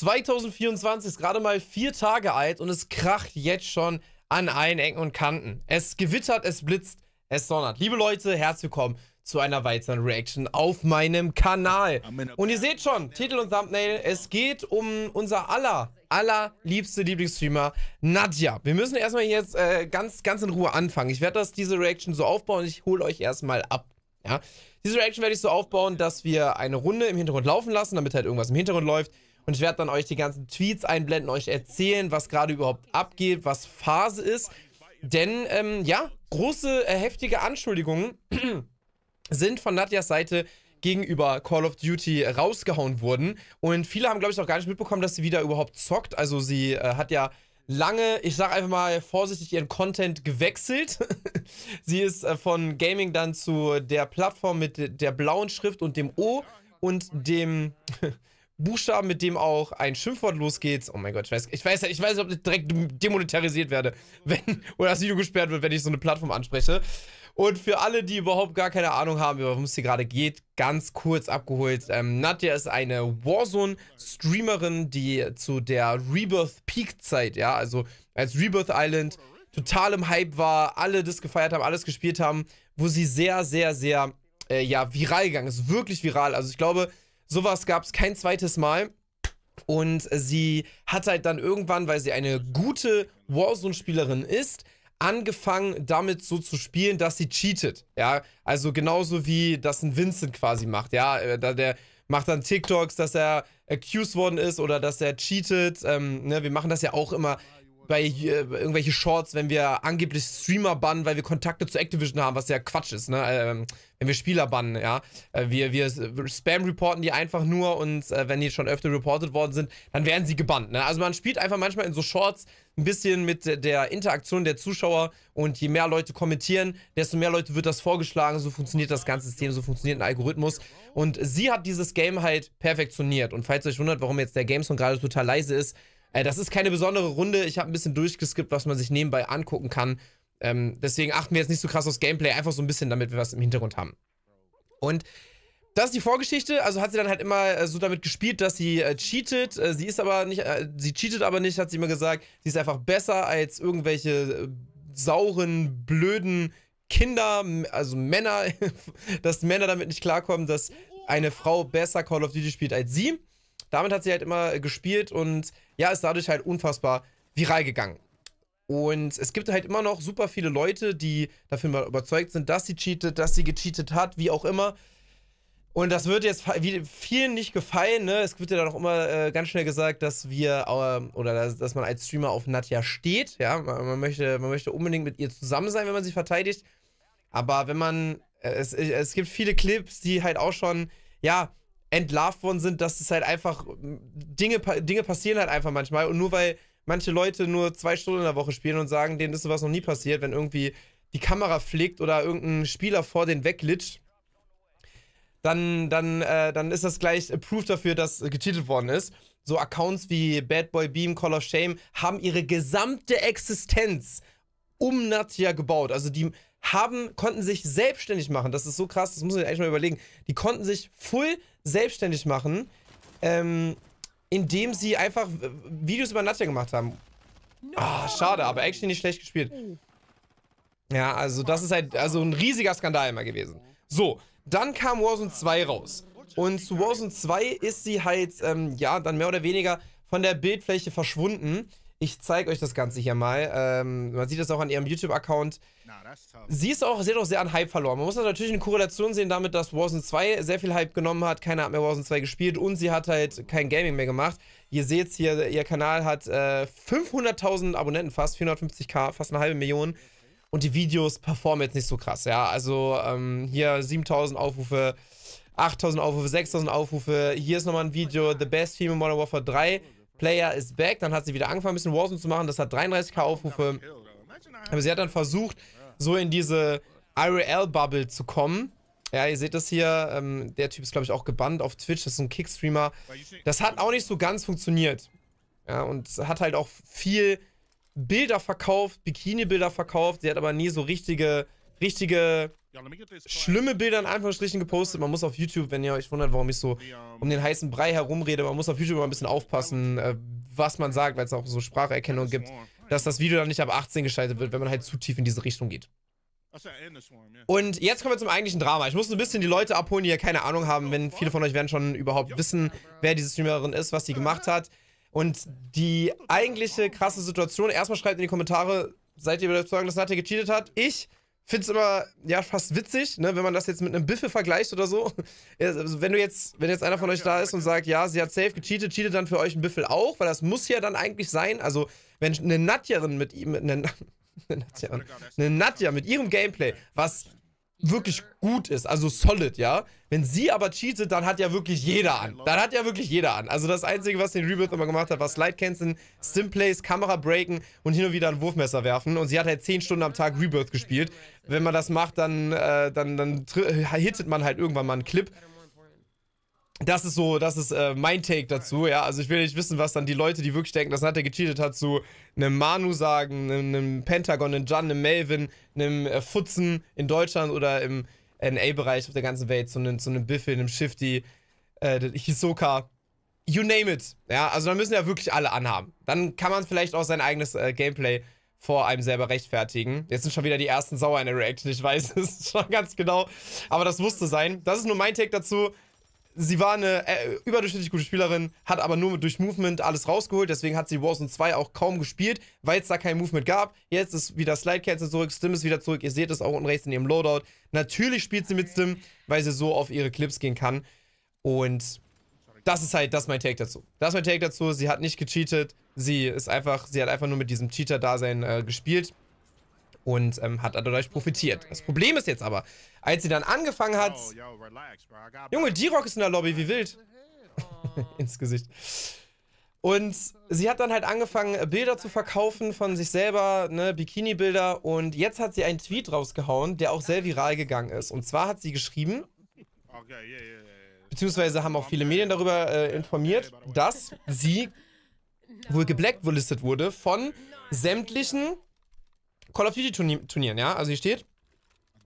2024 ist gerade mal vier Tage alt und es kracht jetzt schon an allen Ecken und Kanten. Es gewittert, es blitzt, es donnert. Liebe Leute, herzlich willkommen zu einer weiteren Reaction auf meinem Kanal. Und ihr seht schon, Titel und Thumbnail, es geht um unser aller, allerliebste Lieblingsstreamer, Nadja. Wir müssen erstmal jetzt äh, ganz, ganz in Ruhe anfangen. Ich werde diese Reaction so aufbauen und ich hole euch erstmal ab. Ja? Diese Reaction werde ich so aufbauen, dass wir eine Runde im Hintergrund laufen lassen, damit halt irgendwas im Hintergrund läuft. Und ich werde dann euch die ganzen Tweets einblenden, euch erzählen, was gerade überhaupt abgeht, was Phase ist. Denn, ähm, ja, große, äh, heftige Anschuldigungen sind von Nadjas Seite gegenüber Call of Duty rausgehauen worden. Und viele haben, glaube ich, auch gar nicht mitbekommen, dass sie wieder überhaupt zockt. Also sie äh, hat ja lange, ich sage einfach mal vorsichtig, ihren Content gewechselt. sie ist äh, von Gaming dann zu der Plattform mit der blauen Schrift und dem O und dem Buchstaben, mit dem auch ein Schimpfwort losgeht. Oh mein Gott, ich weiß, ich weiß, ich weiß nicht, ob ich direkt demonetarisiert werde, wenn, oder das Video gesperrt wird, wenn ich so eine Plattform anspreche. Und für alle, die überhaupt gar keine Ahnung haben, worum es hier gerade geht, ganz kurz abgeholt. Ähm, Nadja ist eine Warzone-Streamerin, die zu der Rebirth-Peak-Zeit, ja, also als Rebirth Island total im Hype war, alle das gefeiert haben, alles gespielt haben, wo sie sehr, sehr, sehr, äh, ja, viral gegangen ist. Wirklich viral. Also ich glaube, Sowas gab es kein zweites Mal. Und sie hat halt dann irgendwann, weil sie eine gute Warzone-Spielerin ist, angefangen damit so zu spielen, dass sie cheatet. Ja, also genauso wie das ein Vincent quasi macht. Ja, äh, der macht dann TikToks, dass er accused worden ist oder dass er cheatet. Ähm, ne, wir machen das ja auch immer bei äh, irgendwelche Shorts, wenn wir angeblich Streamer bannen, weil wir Kontakte zu Activision haben, was ja Quatsch ist, ne? Ähm, wenn wir Spieler bannen, ja. Äh, wir, wir spam reporten die einfach nur und äh, wenn die schon öfter reported worden sind, dann werden sie gebannt. Ne? Also man spielt einfach manchmal in so Shorts ein bisschen mit der Interaktion der Zuschauer und je mehr Leute kommentieren, desto mehr Leute wird das vorgeschlagen. So funktioniert das ganze System, so funktioniert ein Algorithmus. Und sie hat dieses Game halt perfektioniert. Und falls ihr euch wundert, warum jetzt der Gamesong gerade total leise ist, äh, das ist keine besondere Runde. Ich habe ein bisschen durchgeskippt, was man sich nebenbei angucken kann. Ähm, deswegen achten wir jetzt nicht so krass aufs Gameplay, einfach so ein bisschen, damit wir was im Hintergrund haben. Und das ist die Vorgeschichte. Also hat sie dann halt immer äh, so damit gespielt, dass sie äh, cheatet. Äh, sie ist aber nicht, äh, sie cheatet aber nicht, hat sie immer gesagt. Sie ist einfach besser als irgendwelche äh, sauren, blöden Kinder, also Männer, dass Männer damit nicht klarkommen, dass eine Frau besser Call of Duty spielt als sie. Damit hat sie halt immer äh, gespielt und ja, ist dadurch halt unfassbar viral gegangen. Und es gibt halt immer noch super viele Leute, die dafür mal überzeugt sind, dass sie cheatet, dass sie gecheatet hat, wie auch immer. Und das wird jetzt vielen nicht gefallen. Ne? Es wird ja dann auch immer äh, ganz schnell gesagt, dass wir äh, oder dass, dass, man als Streamer auf Nadja steht. Ja, man, man, möchte, man möchte unbedingt mit ihr zusammen sein, wenn man sie verteidigt. Aber wenn man äh, es, es gibt viele Clips, die halt auch schon ja entlarvt worden sind, dass es halt einfach Dinge, Dinge passieren halt einfach manchmal. Und nur weil manche Leute nur zwei Stunden in der Woche spielen und sagen, denen ist sowas noch nie passiert, wenn irgendwie die Kamera fliegt oder irgendein Spieler vor den weglitscht, dann, dann, äh, dann ist das gleich Proof dafür, dass getitelt worden ist. So Accounts wie Bad Boy Beam, Call of Shame haben ihre gesamte Existenz um Nadja gebaut. Also die, haben, konnten sich selbstständig machen. Das ist so krass, das muss ich eigentlich mal überlegen. Die konnten sich voll selbstständig machen, ähm, indem sie einfach Videos über Nadja gemacht haben. Ah, oh, schade, aber eigentlich nicht schlecht gespielt. Ja, also das ist halt also ein riesiger Skandal immer gewesen. So, dann kam Warzone 2 raus. Und zu Warzone 2 ist sie halt, ähm, ja, dann mehr oder weniger von der Bildfläche verschwunden. Ich zeige euch das Ganze hier mal. Ähm, man sieht das auch an ihrem YouTube-Account. Sie ist auch, sie hat auch sehr an Hype verloren. Man muss natürlich eine Korrelation sehen damit, dass Warzone 2 sehr viel Hype genommen hat. Keiner hat mehr Warzone 2 gespielt und sie hat halt kein Gaming mehr gemacht. Ihr seht hier, ihr Kanal hat äh, 500.000 Abonnenten fast, 450k, fast eine halbe Million. Und die Videos performen jetzt nicht so krass, ja. Also ähm, hier 7.000 Aufrufe, 8.000 Aufrufe, 6.000 Aufrufe. Hier ist nochmal ein Video, The Best Female Modern Warfare 3. Player is back. Dann hat sie wieder angefangen, ein bisschen Warzone zu machen. Das hat 33k Aufrufe. Aber sie hat dann versucht, so in diese IRL-Bubble zu kommen. Ja, ihr seht das hier. Ähm, der Typ ist, glaube ich, auch gebannt auf Twitch. Das ist ein Kickstreamer. Das hat auch nicht so ganz funktioniert. Ja, und hat halt auch viel Bilder verkauft, Bikini-Bilder verkauft. Sie hat aber nie so richtige, richtige schlimme Bilder in Anführungsstrichen gepostet. Man muss auf YouTube, wenn ihr euch wundert, warum ich so um den heißen Brei herumrede, man muss auf YouTube immer ein bisschen aufpassen, äh, was man sagt, weil es auch so Spracherkennung gibt, dass das Video dann nicht ab 18 geschaltet wird, wenn man halt zu tief in diese Richtung geht. Und jetzt kommen wir zum eigentlichen Drama. Ich muss ein bisschen die Leute abholen, die ja keine Ahnung haben, wenn viele von euch werden schon überhaupt wissen, wer diese Streamerin ist, was sie gemacht hat. Und die eigentliche krasse Situation, erstmal schreibt in die Kommentare, seid ihr überzeugt, dass Nadja gecheatet hat? Ich finde es immer ja fast witzig, ne, wenn man das jetzt mit einem Biffel vergleicht oder so. Also wenn du jetzt, wenn jetzt einer von euch da ist und sagt, ja, sie hat safe gecheatet, cheatet dann für euch ein Biffel auch, weil das muss ja dann eigentlich sein. Also wenn eine Natjerin mit ihm, eine, eine, Natjerin, eine Natja mit ihrem Gameplay, was wirklich gut ist, also solid, ja. Wenn sie aber cheatet, dann hat ja wirklich jeder an. Dann hat ja wirklich jeder an. Also das Einzige, was den Rebirth immer gemacht hat, war Slide canceln, Simplays, Kamera breaken und hin und wieder ein Wurfmesser werfen. Und sie hat halt 10 Stunden am Tag Rebirth gespielt. Wenn man das macht, dann, äh, dann, dann hittet man halt irgendwann mal einen Clip das ist so, das ist äh, mein Take dazu, ja. Also ich will nicht wissen, was dann die Leute, die wirklich denken, das hat er gecheatet hat, zu einem Manu sagen, einem, einem Pentagon, einem Jan, einem Melvin, einem äh, Futzen in Deutschland oder im NA-Bereich auf der ganzen Welt, zu einem, zu einem Biffel, einem Shifty, äh, Hisoka, you name it. Ja, also da müssen ja wirklich alle anhaben. Dann kann man vielleicht auch sein eigenes äh, Gameplay vor einem selber rechtfertigen. Jetzt sind schon wieder die ersten sauer in der Reaction, ich weiß es schon ganz genau. Aber das musste sein. Das ist nur mein Take dazu sie war eine äh, überdurchschnittlich gute Spielerin, hat aber nur durch Movement alles rausgeholt. Deswegen hat sie Warzone 2 auch kaum gespielt, weil es da kein Movement gab. Jetzt ist wieder Slide Cancel zurück, Stim ist wieder zurück. Ihr seht es auch unten rechts in ihrem Loadout. Natürlich spielt sie mit Stim, weil sie so auf ihre Clips gehen kann. Und das ist halt, das ist mein Take dazu. Das ist mein Take dazu. Sie hat nicht gecheatet. Sie ist einfach, sie hat einfach nur mit diesem Cheater-Dasein äh, gespielt und ähm, hat dadurch profitiert. Das Problem ist jetzt aber, als sie dann angefangen hat... Oh, Junge, D-Rock ist in der Lobby, wie wild. Ins Gesicht. Und sie hat dann halt angefangen, äh, Bilder zu verkaufen von sich selber, ne, Bikini-Bilder. Und jetzt hat sie einen Tweet rausgehauen, der auch sehr viral gegangen ist. Und zwar hat sie geschrieben, beziehungsweise haben auch viele Medien darüber äh, informiert, dass sie wohl geblacklistet wurde von sämtlichen Call of Duty Turnieren, ja? Also hier steht,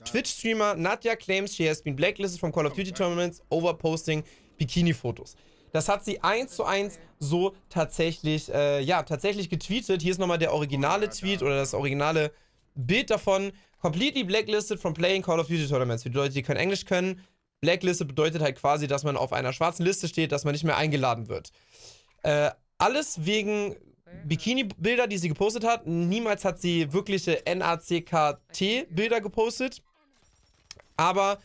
Twitch-Streamer Nadja claims she has been blacklisted from Call of Duty Tournaments over posting Bikini-Fotos. Das hat sie eins zu eins so tatsächlich, äh, ja, tatsächlich getweetet. Hier ist nochmal der originale Tweet oder das originale Bild davon. Completely blacklisted from playing Call of Duty Tournaments. Für die Leute, die kein Englisch können, Blacklisted bedeutet halt quasi, dass man auf einer schwarzen Liste steht, dass man nicht mehr eingeladen wird. Äh, alles wegen Bikini-Bilder, die sie gepostet hat. Niemals hat sie wirkliche NACKT-Bilder gepostet. Aber,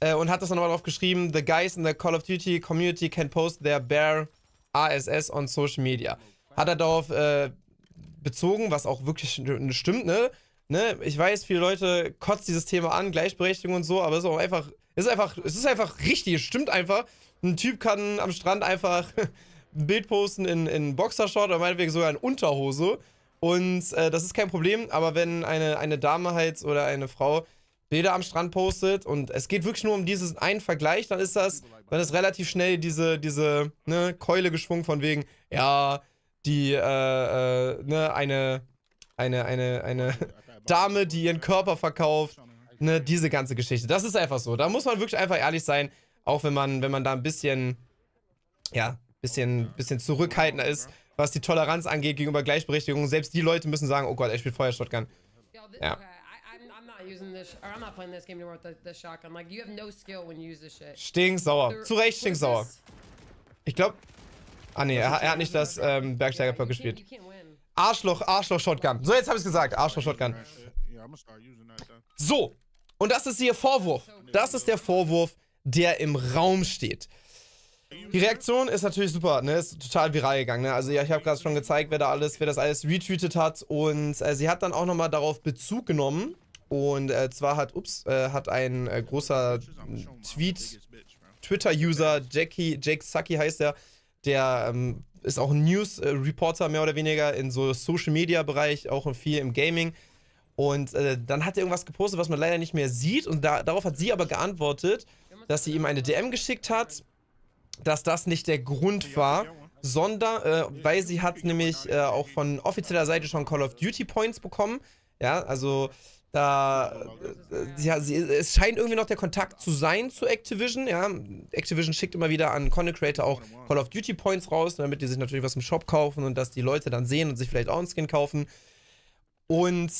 äh, und hat das dann nochmal drauf geschrieben, The guys in the Call of Duty community can post their bare ASS on social media. Hat er darauf äh, bezogen, was auch wirklich stimmt, ne? ne? Ich weiß, viele Leute kotzen dieses Thema an, Gleichberechtigung und so, aber es ist auch einfach, es ist einfach, es ist einfach richtig, es stimmt einfach. Ein Typ kann am Strand einfach ein Bild posten in, in Boxershort oder meinetwegen sogar in Unterhose. Und äh, das ist kein Problem, aber wenn eine, eine Dame halt oder eine Frau Bilder am Strand postet und es geht wirklich nur um diesen einen Vergleich, dann ist das, dann ist relativ schnell diese, diese ne, Keule geschwungen von wegen, ja, die, äh, äh, ne, eine, eine, eine, eine Dame, die ihren Körper verkauft, ne, diese ganze Geschichte. Das ist einfach so. Da muss man wirklich einfach ehrlich sein, auch wenn man, wenn man da ein bisschen, ja, bisschen, bisschen zurückhaltender ist, was die Toleranz angeht gegenüber Gleichberechtigung. Selbst die Leute müssen sagen, oh Gott, er spielt Feuer-Shotgun. Ja. Stinksauer. Zu Recht stinksauer. Ich glaube... Ah ne, er, er, hat nicht das ähm, Bergsteiger-Perk gespielt. Arschloch, Arschloch-Shotgun. So, jetzt habe ich gesagt. Arschloch-Shotgun. So. Und das ist ihr Vorwurf. Das ist der Vorwurf, der im Raum steht. Die Reaktion ist natürlich super, ne? Ist total viral gegangen, ne? Also ja, ich habe gerade schon gezeigt, wer da alles, wer das alles retweetet hat und äh, sie hat dann auch nochmal darauf Bezug genommen und äh, zwar hat, ups, äh, hat ein äh, großer Tweet, Twitter-User, Jackie, Jake Sucky heißt der, der ähm, ist auch ein News-Reporter mehr oder weniger in so Social-Media-Bereich, auch viel im Gaming. Und äh, dann hat er irgendwas gepostet, was man leider nicht mehr sieht. Und da, darauf hat sie aber geantwortet, dass sie ihm eine DM geschickt hat dass das nicht der Grund war, sondern, äh, weil sie hat nämlich äh, auch von offizieller Seite schon Call of Duty Points bekommen. Ja, also da, ja, äh, äh, sie, es scheint irgendwie noch der Kontakt zu sein zu Activision, ja. Activision schickt immer wieder an Content Creator auch Call of Duty Points raus, damit die sich natürlich was im Shop kaufen und dass die Leute dann sehen und sich vielleicht auch einen Skin kaufen. Und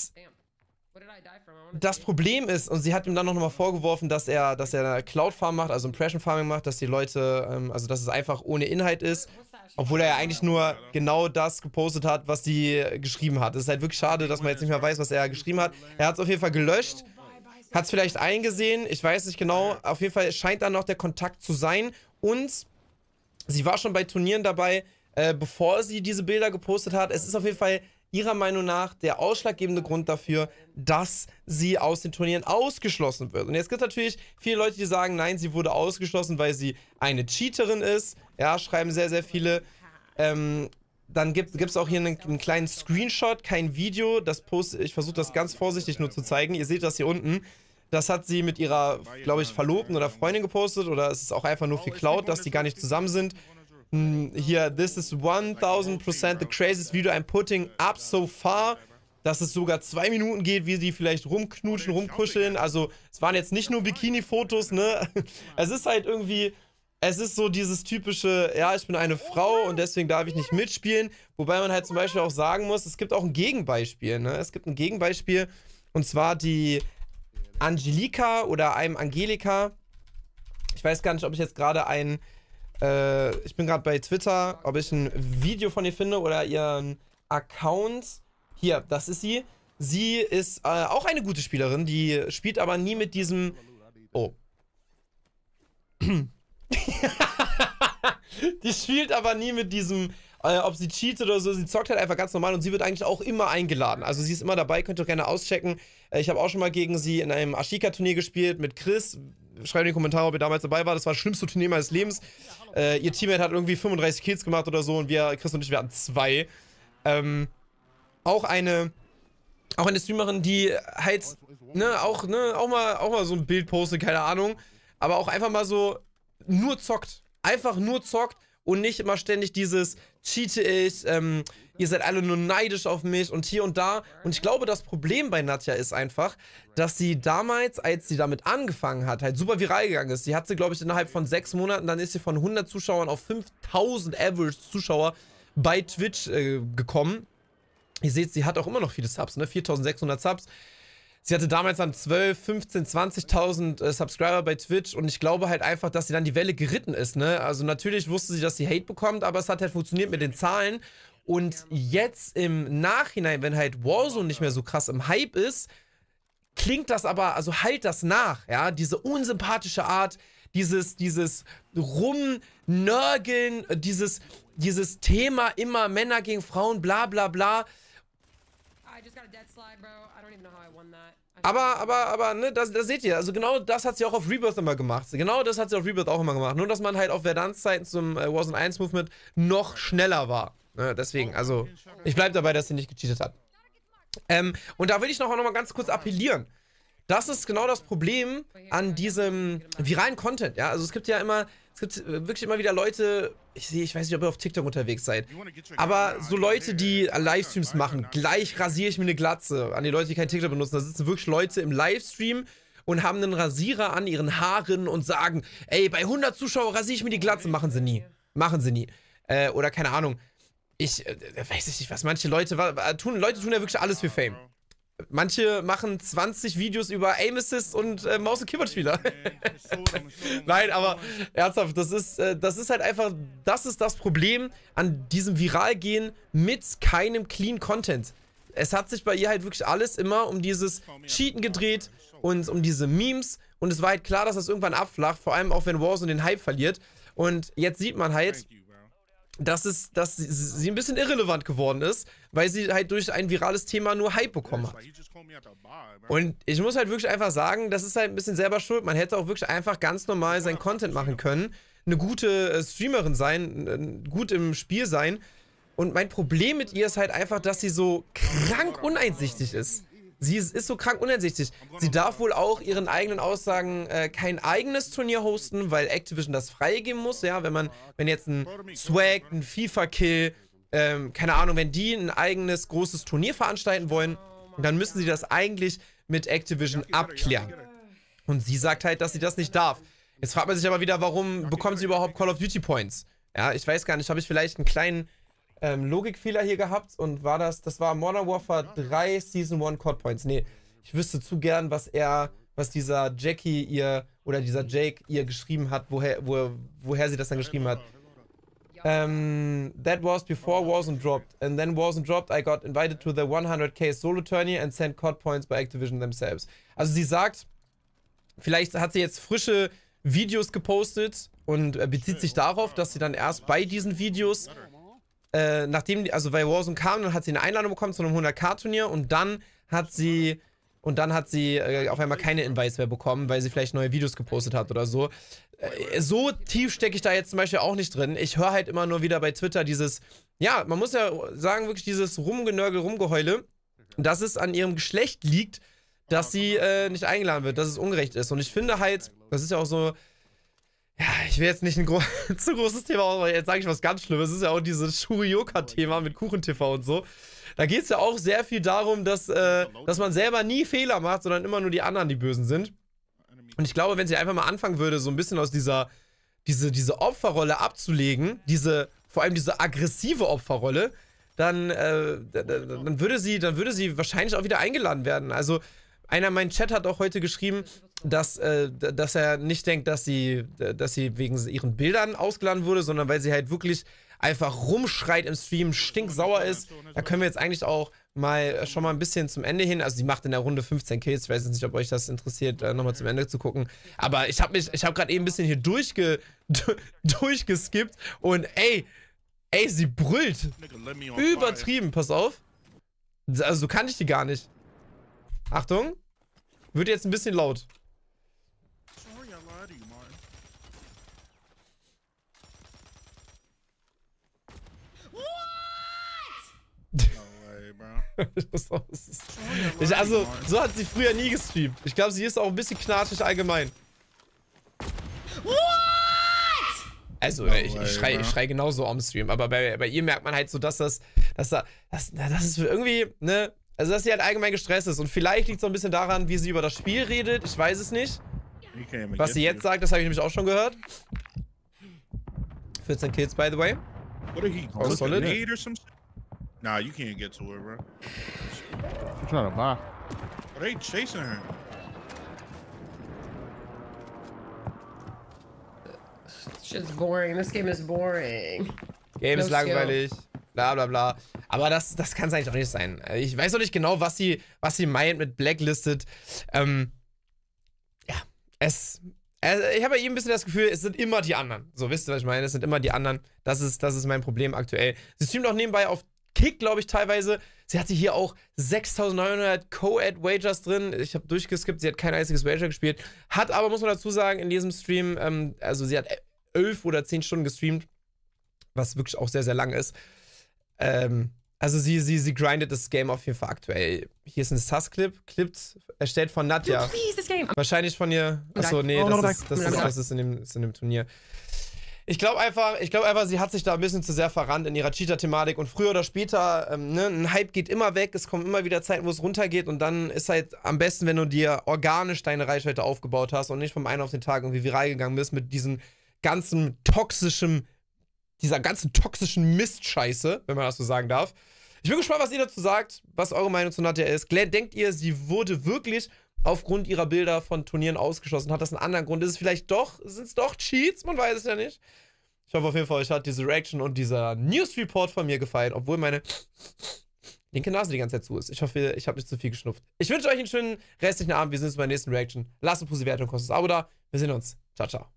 das Problem ist, und sie hat ihm dann noch mal vorgeworfen, dass er, dass er Cloud Farm macht, also Impression Farming macht, dass die Leute, ähm, also dass es einfach ohne Inhalt ist, obwohl er ja eigentlich nur genau das gepostet hat, was sie geschrieben hat. Es ist halt wirklich schade, dass man jetzt nicht mehr weiß, was er geschrieben hat. Er hat es auf jeden Fall gelöscht, hat es vielleicht eingesehen, ich weiß nicht genau. Auf jeden Fall scheint da noch der Kontakt zu sein und sie war schon bei Turnieren dabei, äh, bevor sie diese Bilder gepostet hat. Es ist auf jeden Fall Ihrer Meinung nach der ausschlaggebende Grund dafür, dass sie aus den Turnieren ausgeschlossen wird? Und jetzt gibt es natürlich viele Leute, die sagen, nein, sie wurde ausgeschlossen, weil sie eine Cheaterin ist. Ja, schreiben sehr, sehr viele. Ähm, dann gibt es auch hier einen, einen, kleinen Screenshot, kein Video. Das Post, ich versuche das ganz vorsichtig nur zu zeigen. Ihr seht das hier unten. Das hat sie mit ihrer, glaube ich, Verlobten oder Freundin gepostet. Oder es ist auch einfach nur viel Cloud, dass die gar nicht zusammen sind. Mm, hier, this is 1000% the craziest video I'm putting up so far. Dass es sogar zwei Minuten geht, wie sie vielleicht rumknutschen, rumkuscheln. Also, es waren jetzt nicht nur Bikini-Fotos, ne? Es ist halt irgendwie, es ist so dieses typische, ja, ich bin eine Frau und deswegen darf ich nicht mitspielen. Wobei man halt zum Beispiel auch sagen muss, es gibt auch ein Gegenbeispiel, ne? Es gibt ein Gegenbeispiel und zwar die Angelika oder einem Angelika. Ich weiß gar nicht, ob ich jetzt gerade einen äh, ich bin gerade bei Twitter, ob ich ein Video von ihr finde oder ihren Account. Hier, das ist sie. Sie ist äh, auch eine gute Spielerin, die spielt aber nie mit diesem... Oh. die spielt aber nie mit diesem, äh, ob sie cheatet oder so. Sie zockt halt einfach ganz normal und sie wird eigentlich auch immer eingeladen. Also sie ist immer dabei, könnt ihr gerne auschecken. Äh, ich habe auch schon mal gegen sie in einem Ashika-Turnier gespielt mit Chris, schreibt in die Kommentare, ob ihr damals dabei war. Das war das schlimmste Turnier meines Lebens. Äh, ihr Teammate hat irgendwie 35 Kills gemacht oder so und wir, Chris und ich, wir hatten zwei. Ähm, auch eine, auch eine Streamerin, die halt, ne, auch, ne, auch mal, auch mal so ein Bild postet, keine Ahnung. Aber auch einfach mal so, nur zockt. Einfach nur zockt und nicht immer ständig dieses cheate ich, ähm, ihr seid alle nur neidisch auf mich und hier und da. Und ich glaube, das Problem bei Nadja ist einfach, dass sie damals, als sie damit angefangen hat, halt super viral gegangen ist. Sie hat sie, glaube ich, innerhalb von sechs Monaten, dann ist sie von 100 Zuschauern auf 5000 Average-Zuschauer bei Twitch äh, gekommen. Ihr seht, sie hat auch immer noch viele Subs, ne? 4600 Subs. Sie hatte damals dann 12, 15, 20.000 äh, Subscriber bei Twitch und ich glaube halt einfach, dass sie dann die Welle geritten ist, ne? Also natürlich wusste sie, dass sie Hate bekommt, aber es hat halt funktioniert mit den Zahlen und jetzt im Nachhinein, wenn halt Warzone nicht mehr so krass im Hype ist, klingt das aber, also halt das nach, ja, diese unsympathische Art, dieses, dieses Rumnörgeln, dieses, dieses Thema immer Männer gegen Frauen, bla bla bla. Aber, aber, aber, ne, das, das seht ihr, also genau das hat sie auch auf Rebirth immer gemacht. Genau das hat sie auf Rebirth auch immer gemacht. Nur, dass man halt auf Verdanz Zeiten zum äh, Warzone 1 Movement noch schneller war. Ne, deswegen, also, ich bleibe dabei, dass sie nicht gecheatet hat. Ähm, und da will ich noch, noch mal ganz kurz appellieren. Das ist genau das Problem an diesem viralen Content, ja. Also es gibt ja immer, es gibt äh, wirklich immer wieder Leute, ich sehe, ich weiß nicht, ob ihr auf TikTok unterwegs seid, aber so Leute, die Livestreams machen, gleich rasiere ich mir eine Glatze. An die Leute, die kein TikTok benutzen, da sitzen wirklich Leute im Livestream und haben einen Rasierer an ihren Haaren und sagen, ey, bei 100 Zuschauern rasiere ich mir die Glatze. Machen sie nie. Machen sie nie. Äh, oder keine Ahnung ich äh, äh, weiß ich nicht, was manche Leute tun. Leute tun ja wirklich alles für Fame. Manche machen 20 Videos über Aim Assist und äh, Maus- und Keyboard-Spieler. Nein, aber ernsthaft, das ist, äh, das ist halt einfach, das ist das Problem an diesem Viralgehen mit keinem Clean Content. Es hat sich bei ihr halt wirklich alles immer um dieses Cheaten gedreht und um diese Memes und es war halt klar, dass das irgendwann abflacht, vor allem auch wenn Warzone den Hype verliert. Und jetzt sieht man halt, dass es, dass sie ein bisschen irrelevant geworden ist, weil sie halt durch ein virales Thema nur Hype bekommen hat. Und ich muss halt wirklich einfach sagen, das ist halt ein bisschen selber schuld. Man hätte auch wirklich einfach ganz normal sein Content machen können, eine gute äh, Streamerin sein, gut im Spiel sein. Und mein Problem mit ihr ist halt einfach, dass sie so krank uneinsichtig ist. Sie ist, ist so krank uneinsichtig. Sie darf wohl auch ihren eigenen Aussagen äh, kein eigenes Turnier hosten, weil Activision das freigeben muss. Ja, wenn man, wenn jetzt ein Swag, ein FIFA-Kill, ähm, keine Ahnung, wenn die ein eigenes großes Turnier veranstalten wollen, dann müssen sie das eigentlich mit Activision abklären. Und sie sagt halt, dass sie das nicht darf. Jetzt fragt man sich aber wieder, warum bekommen sie überhaupt Call of Duty Points? Ja, ich weiß gar nicht, habe ich vielleicht einen kleinen ähm, Logikfehler hier gehabt und war das, das war Modern Warfare 3 Season 1 Cod Points. Nee, ich wüsste zu gern, was er, was dieser Jackie ihr oder dieser Jake ihr geschrieben hat, woher, wo, woher sie das dann geschrieben hat. Um, ähm, that was before Warzone dropped. And then Warzone dropped, I got invited to the 100k Solo Tourney and sent COD points by Activision themselves. Also sie sagt, vielleicht hat sie jetzt frische Videos gepostet und äh, bezieht sich darauf, dass sie dann erst bei diesen Videos äh, nachdem, also weil Warzone kam, dann hat sie eine Einladung bekommen zu einem 100k-Turnier und dann hat sie, und dann hat sie äh, auf einmal keine Invites mehr bekommen, weil sie vielleicht neue Videos gepostet hat oder so. Äh, so tief stecke ich da jetzt zum Beispiel auch nicht drin. Ich höre halt immer nur wieder bei Twitter dieses, ja, man muss ja sagen, wirklich dieses Rumgenörgel, Rumgeheule, dass es an ihrem Geschlecht liegt, dass sie äh, nicht eingeladen wird, dass es ungerecht ist. Und ich finde halt, das ist ja auch so ja, ich will jetzt nicht ein gro zu großes Thema, aber jetzt sage ich was ganz Schlimmes. Es ist ja auch dieses Shurioka-Thema mit Kuchentv und so. Da geht es ja auch sehr viel darum, dass, äh, dass man selber nie Fehler macht, sondern immer nur die anderen die Bösen sind. Und ich glaube, wenn sie einfach mal anfangen würde, so ein bisschen aus dieser diese, diese Opferrolle abzulegen, diese, vor allem diese aggressive Opferrolle, dann, äh, dann, würde sie, dann würde sie wahrscheinlich auch wieder eingeladen werden. Also einer, mein Chat hat auch heute geschrieben, dass, äh, dass er nicht denkt, dass sie, dass sie wegen ihren Bildern ausgeladen wurde, sondern weil sie halt wirklich einfach rumschreit im Stream, stinksauer ist. Da können wir jetzt eigentlich auch mal äh, schon mal ein bisschen zum Ende hin. Also sie macht in der Runde 15 Kills. Ich weiß jetzt nicht, ob euch das interessiert, äh, nochmal zum Ende zu gucken. Aber ich habe mich, ich habe gerade eben ein bisschen hier durchge, durchgeskippt und ey, ey, sie brüllt. Übertrieben, pass auf. Also so kann ich die gar nicht. Achtung. Wird jetzt ein bisschen laut. Sorry, I lied to you, Martin. What? ich, also, so hat sie früher nie gestreamt. Ich glaube, sie ist auch ein bisschen knatschig allgemein. What? Also, ich, ich schreie schrei genauso am Stream, aber bei, bei ihr merkt man halt so, dass das, dass da, das, das ist irgendwie, ne, also, dass sie halt allgemein gestresst ist. Und vielleicht liegt es so ein bisschen daran, wie sie über das Spiel redet. Ich weiß es nicht. Was sie jetzt sagt, das habe ich nämlich auch schon gehört. 14 Kills, by the way. What he, oh, solid. Or some nah, you can't get to her, bro. I'm trying to buy. Are they chasing her? Shit's boring. This game is boring. Game no ist langweilig. Skill bla bla bla. Aber das, das kann es eigentlich auch nicht sein. Ich weiß noch nicht genau, was sie, was sie meint mit Blacklisted. Ähm, ja, es. Äh, ich habe ja eben ein bisschen das Gefühl, es sind immer die anderen. So, wisst ihr, was ich meine? Es sind immer die anderen. Das ist, das ist mein Problem aktuell. Sie streamt auch nebenbei auf Kick, glaube ich, teilweise. Sie hatte hier auch 6900 Co-Ad-Wagers drin. Ich habe durchgeskippt, sie hat kein einziges Wager gespielt. Hat aber, muss man dazu sagen, in diesem Stream, ähm, also sie hat elf oder zehn Stunden gestreamt, was wirklich auch sehr, sehr lang ist. Ähm, also sie, sie, sie grindet das Game auf jeden Fall aktuell. Hier ist ein Sass-Clip, Clip erstellt von Nadja. No, Wahrscheinlich von ihr. Achso, nee, oh, das ist, das ist, das ist in, dem, ist in dem Turnier. Ich glaube einfach, ich einfach, sie hat sich da ein bisschen zu sehr verrannt in ihrer Cheater-Thematik und früher oder später, ähm, ne, ein Hype geht immer weg, es kommen immer wieder Zeiten, wo es runtergeht und dann ist halt am besten, wenn du dir organisch deine Reichweite aufgebaut hast und nicht vom einen auf den Tag irgendwie viral gegangen bist mit diesem ganzen toxischen dieser ganzen toxischen Mistscheiße, wenn man das so sagen darf. Ich bin gespannt, was ihr dazu sagt, was eure Meinung zu Nadja ist. Glenn, denkt ihr, sie wurde wirklich aufgrund ihrer Bilder von Turnieren ausgeschlossen? Hat das einen anderen Grund? Ist es vielleicht doch, sind es doch Cheats? Man weiß es ja nicht. Ich hoffe auf jeden Fall, euch hat diese Reaction und dieser News Report von mir gefallen, obwohl meine linke Nase die ganze Zeit zu ist. Ich hoffe, ich habe nicht zu viel geschnupft. Ich wünsche euch einen schönen restlichen Abend. Wir sehen uns bei der nächsten Reaction. Lasst eine positive Wertung, kostet das Abo da. Wir sehen uns. Ciao, ciao.